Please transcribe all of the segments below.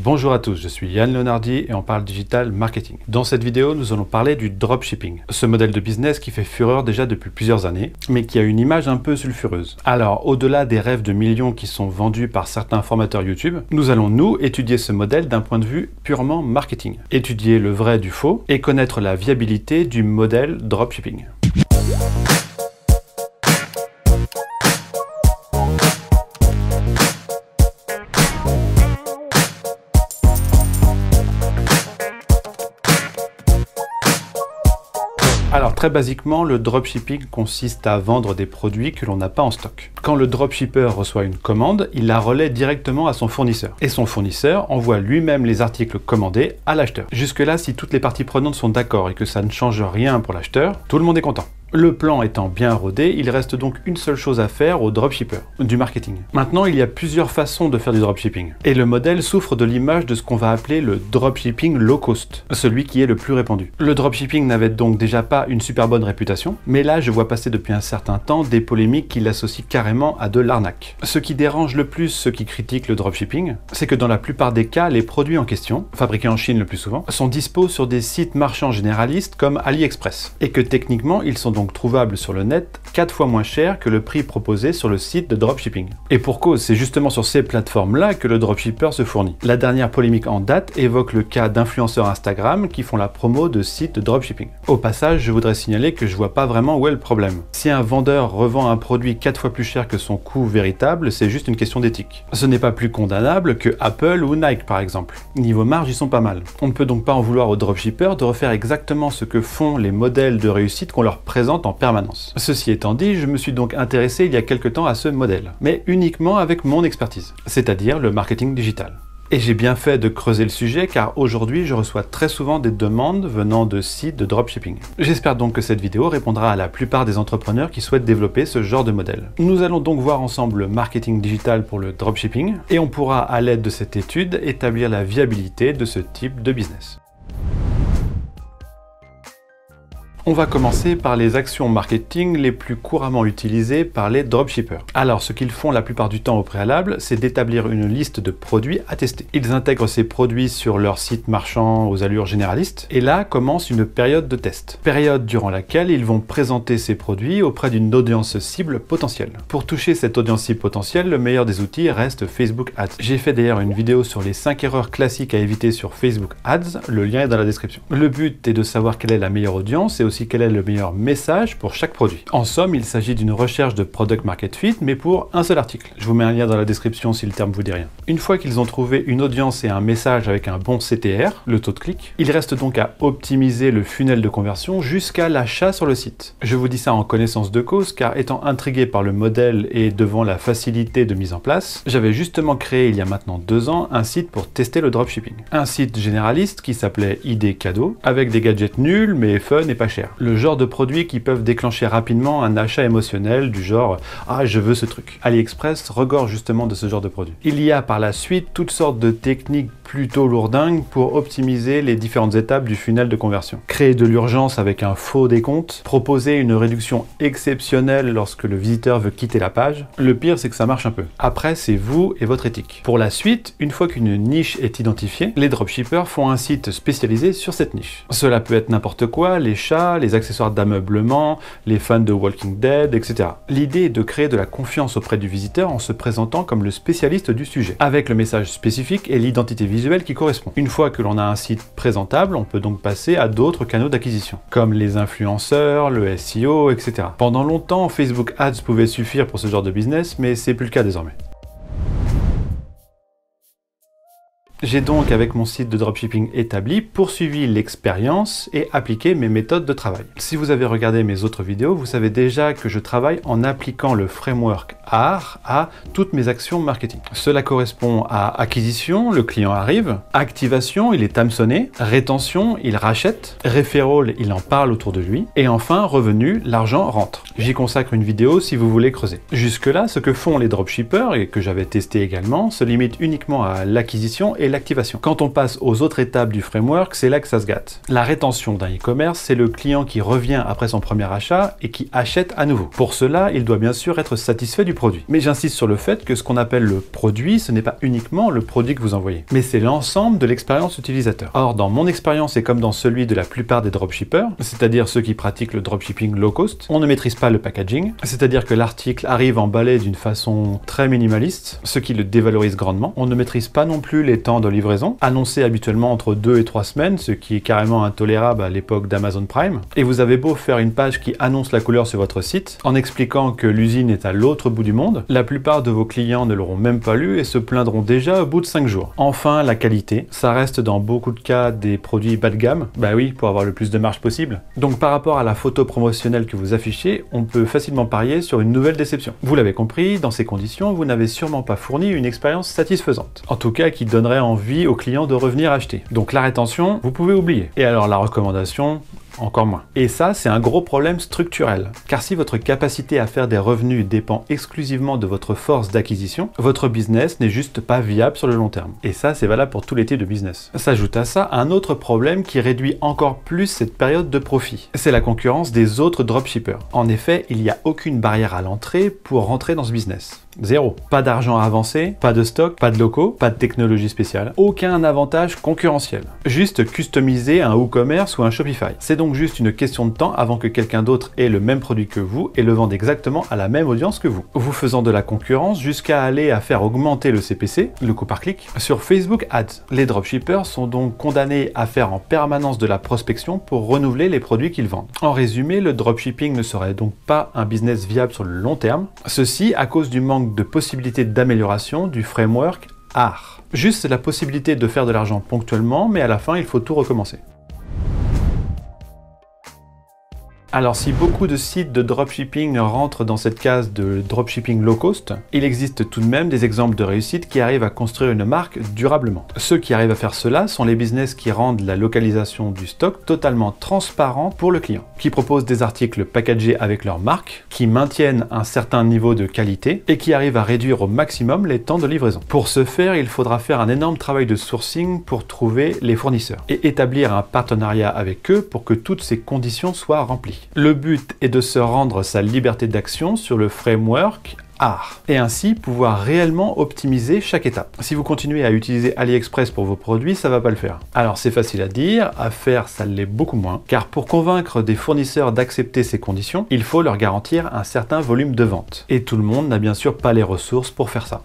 Bonjour à tous, je suis Yann Leonardi et on parle digital marketing. Dans cette vidéo, nous allons parler du dropshipping, ce modèle de business qui fait fureur déjà depuis plusieurs années, mais qui a une image un peu sulfureuse. Alors, au-delà des rêves de millions qui sont vendus par certains formateurs YouTube, nous allons nous étudier ce modèle d'un point de vue purement marketing, étudier le vrai du faux et connaître la viabilité du modèle dropshipping. Alors très basiquement, le dropshipping consiste à vendre des produits que l'on n'a pas en stock. Quand le dropshipper reçoit une commande, il la relaie directement à son fournisseur. Et son fournisseur envoie lui-même les articles commandés à l'acheteur. Jusque-là, si toutes les parties prenantes sont d'accord et que ça ne change rien pour l'acheteur, tout le monde est content. Le plan étant bien rodé, il reste donc une seule chose à faire au dropshipper, du marketing. Maintenant, il y a plusieurs façons de faire du dropshipping, et le modèle souffre de l'image de ce qu'on va appeler le dropshipping low cost, celui qui est le plus répandu. Le dropshipping n'avait donc déjà pas une super bonne réputation, mais là je vois passer depuis un certain temps des polémiques qui l'associent carrément à de l'arnaque. Ce qui dérange le plus ceux qui critiquent le dropshipping, c'est que dans la plupart des cas, les produits en question, fabriqués en Chine le plus souvent, sont dispos sur des sites marchands généralistes comme AliExpress, et que techniquement ils sont trouvable sur le net quatre fois moins cher que le prix proposé sur le site de dropshipping. Et pour cause, c'est justement sur ces plateformes-là que le dropshipper se fournit. La dernière polémique en date évoque le cas d'influenceurs Instagram qui font la promo de sites de dropshipping. Au passage, je voudrais signaler que je vois pas vraiment où est le problème. Si un vendeur revend un produit quatre fois plus cher que son coût véritable, c'est juste une question d'éthique. Ce n'est pas plus condamnable que Apple ou Nike par exemple. Niveau marge, ils sont pas mal. On ne peut donc pas en vouloir aux dropshippers de refaire exactement ce que font les modèles de réussite qu'on leur présente en permanence. Ceci étant dit, je me suis donc intéressé il y a quelques temps à ce modèle, mais uniquement avec mon expertise, c'est-à-dire le marketing digital. Et j'ai bien fait de creuser le sujet car aujourd'hui je reçois très souvent des demandes venant de sites de dropshipping. J'espère donc que cette vidéo répondra à la plupart des entrepreneurs qui souhaitent développer ce genre de modèle. Nous allons donc voir ensemble le marketing digital pour le dropshipping et on pourra à l'aide de cette étude établir la viabilité de ce type de business. On va commencer par les actions marketing les plus couramment utilisées par les dropshippers. Alors, ce qu'ils font la plupart du temps au préalable, c'est d'établir une liste de produits à tester. Ils intègrent ces produits sur leur site marchand aux allures généralistes, et là commence une période de test. Période durant laquelle ils vont présenter ces produits auprès d'une audience cible potentielle. Pour toucher cette audience cible potentielle, le meilleur des outils reste Facebook Ads. J'ai fait d'ailleurs une vidéo sur les 5 erreurs classiques à éviter sur Facebook Ads, le lien est dans la description. Le but est de savoir quelle est la meilleure audience et aussi quel est le meilleur message pour chaque produit. En somme, il s'agit d'une recherche de product market fit, mais pour un seul article. Je vous mets un lien dans la description si le terme vous dit rien. Une fois qu'ils ont trouvé une audience et un message avec un bon CTR, le taux de clic, il reste donc à optimiser le funnel de conversion jusqu'à l'achat sur le site. Je vous dis ça en connaissance de cause, car étant intrigué par le modèle et devant la facilité de mise en place, j'avais justement créé il y a maintenant deux ans un site pour tester le dropshipping. Un site généraliste qui s'appelait ID Cadeau, avec des gadgets nuls mais fun et pas cher. Le genre de produits qui peuvent déclencher rapidement un achat émotionnel du genre Ah, je veux ce truc. AliExpress regorge justement de ce genre de produits. Il y a par la suite toutes sortes de techniques plutôt lourdingue pour optimiser les différentes étapes du funnel de conversion. Créer de l'urgence avec un faux décompte, proposer une réduction exceptionnelle lorsque le visiteur veut quitter la page. Le pire, c'est que ça marche un peu. Après, c'est vous et votre éthique. Pour la suite, une fois qu'une niche est identifiée, les dropshippers font un site spécialisé sur cette niche. Cela peut être n'importe quoi, les chats, les accessoires d'ameublement, les fans de Walking Dead, etc. L'idée est de créer de la confiance auprès du visiteur en se présentant comme le spécialiste du sujet, avec le message spécifique et l'identité visuelle qui correspond. Une fois que l'on a un site présentable, on peut donc passer à d'autres canaux d'acquisition, comme les influenceurs, le SEO, etc. Pendant longtemps, Facebook Ads pouvait suffire pour ce genre de business, mais c'est plus le cas désormais. J'ai donc, avec mon site de dropshipping établi, poursuivi l'expérience et appliqué mes méthodes de travail. Si vous avez regardé mes autres vidéos, vous savez déjà que je travaille en appliquant le framework R à toutes mes actions marketing. Cela correspond à acquisition, le client arrive, activation, il est hameçonné, rétention, il rachète, referral, il en parle autour de lui, et enfin revenu, l'argent rentre. J'y consacre une vidéo si vous voulez creuser. Jusque-là, ce que font les dropshippers, et que j'avais testé également, se limite uniquement à l'acquisition et l'activation. Quand on passe aux autres étapes du framework, c'est là que ça se gâte. La rétention d'un e-commerce, c'est le client qui revient après son premier achat et qui achète à nouveau. Pour cela, il doit bien sûr être satisfait du produit. Mais j'insiste sur le fait que ce qu'on appelle le produit, ce n'est pas uniquement le produit que vous envoyez, mais c'est l'ensemble de l'expérience utilisateur. Or, dans mon expérience et comme dans celui de la plupart des dropshippers, c'est-à-dire ceux qui pratiquent le dropshipping low cost, on ne maîtrise pas le packaging, c'est-à-dire que l'article arrive emballé d'une façon très minimaliste, ce qui le dévalorise grandement. On ne maîtrise pas non plus les temps de livraison, annoncé habituellement entre 2 et 3 semaines, ce qui est carrément intolérable à l'époque d'Amazon Prime. Et vous avez beau faire une page qui annonce la couleur sur votre site, en expliquant que l'usine est à l'autre bout du monde, la plupart de vos clients ne l'auront même pas lu et se plaindront déjà au bout de 5 jours. Enfin, la qualité. Ça reste dans beaucoup de cas des produits bas de gamme, bah oui, pour avoir le plus de marge possible. Donc par rapport à la photo promotionnelle que vous affichez, on peut facilement parier sur une nouvelle déception. Vous l'avez compris, dans ces conditions, vous n'avez sûrement pas fourni une expérience satisfaisante. En tout cas, qui donnerait envie au client de revenir acheter. Donc la rétention, vous pouvez oublier. Et alors la recommandation, encore moins. Et ça, c'est un gros problème structurel. Car si votre capacité à faire des revenus dépend exclusivement de votre force d'acquisition, votre business n'est juste pas viable sur le long terme. Et ça, c'est valable pour tous les types de business. S'ajoute à ça un autre problème qui réduit encore plus cette période de profit. C'est la concurrence des autres dropshippers. En effet, il n'y a aucune barrière à l'entrée pour rentrer dans ce business. Zéro. Pas d'argent à avancer, pas de stock, pas de locaux, pas de technologie spéciale, aucun avantage concurrentiel. Juste customiser un WooCommerce ou un Shopify. C'est donc juste une question de temps avant que quelqu'un d'autre ait le même produit que vous et le vende exactement à la même audience que vous. Vous faisant de la concurrence jusqu'à aller à faire augmenter le CPC, le coût par clic, sur Facebook Ads. Les dropshippers sont donc condamnés à faire en permanence de la prospection pour renouveler les produits qu'ils vendent. En résumé, le dropshipping ne serait donc pas un business viable sur le long terme. Ceci à cause du manque de possibilités d'amélioration du framework art. Juste la possibilité de faire de l'argent ponctuellement, mais à la fin, il faut tout recommencer. Alors si beaucoup de sites de dropshipping rentrent dans cette case de dropshipping low cost, il existe tout de même des exemples de réussite qui arrivent à construire une marque durablement. Ceux qui arrivent à faire cela sont les business qui rendent la localisation du stock totalement transparent pour le client, qui proposent des articles packagés avec leur marque, qui maintiennent un certain niveau de qualité et qui arrivent à réduire au maximum les temps de livraison. Pour ce faire, il faudra faire un énorme travail de sourcing pour trouver les fournisseurs et établir un partenariat avec eux pour que toutes ces conditions soient remplies. Le but est de se rendre sa liberté d'action sur le framework R et ainsi pouvoir réellement optimiser chaque étape. Si vous continuez à utiliser AliExpress pour vos produits, ça va pas le faire. Alors c'est facile à dire, à faire ça l'est beaucoup moins, car pour convaincre des fournisseurs d'accepter ces conditions, il faut leur garantir un certain volume de vente. Et tout le monde n'a bien sûr pas les ressources pour faire ça.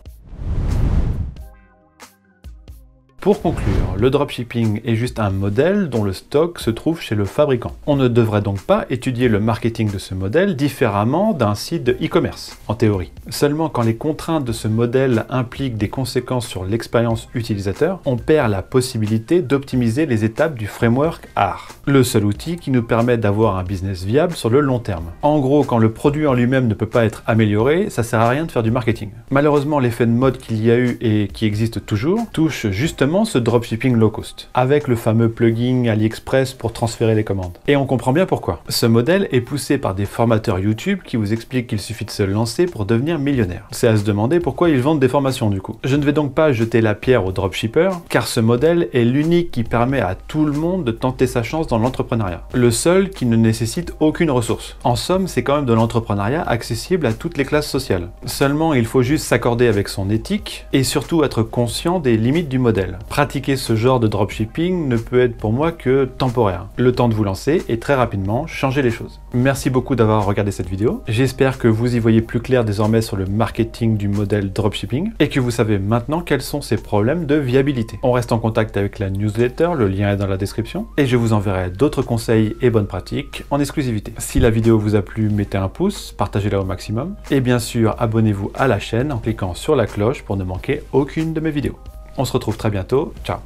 Pour conclure, le dropshipping est juste un modèle dont le stock se trouve chez le fabricant. On ne devrait donc pas étudier le marketing de ce modèle différemment d'un site de e-commerce, en théorie. Seulement quand les contraintes de ce modèle impliquent des conséquences sur l'expérience utilisateur, on perd la possibilité d'optimiser les étapes du framework AR, le seul outil qui nous permet d'avoir un business viable sur le long terme. En gros, quand le produit en lui-même ne peut pas être amélioré, ça sert à rien de faire du marketing. Malheureusement, l'effet de mode qu'il y a eu et qui existe toujours touche justement ce dropshipping low cost, avec le fameux plugin AliExpress pour transférer les commandes. Et on comprend bien pourquoi. Ce modèle est poussé par des formateurs YouTube qui vous expliquent qu'il suffit de se lancer pour devenir millionnaire. C'est à se demander pourquoi ils vendent des formations du coup. Je ne vais donc pas jeter la pierre aux dropshippers, car ce modèle est l'unique qui permet à tout le monde de tenter sa chance dans l'entrepreneuriat. Le seul qui ne nécessite aucune ressource. En somme, c'est quand même de l'entrepreneuriat accessible à toutes les classes sociales. Seulement, il faut juste s'accorder avec son éthique et surtout être conscient des limites du modèle pratiquer ce genre de dropshipping ne peut être pour moi que temporaire. Le temps de vous lancer et très rapidement changer les choses. Merci beaucoup d'avoir regardé cette vidéo. J'espère que vous y voyez plus clair désormais sur le marketing du modèle dropshipping et que vous savez maintenant quels sont ses problèmes de viabilité. On reste en contact avec la newsletter, le lien est dans la description et je vous enverrai d'autres conseils et bonnes pratiques en exclusivité. Si la vidéo vous a plu, mettez un pouce, partagez-la au maximum et bien sûr abonnez-vous à la chaîne en cliquant sur la cloche pour ne manquer aucune de mes vidéos. On se retrouve très bientôt. Ciao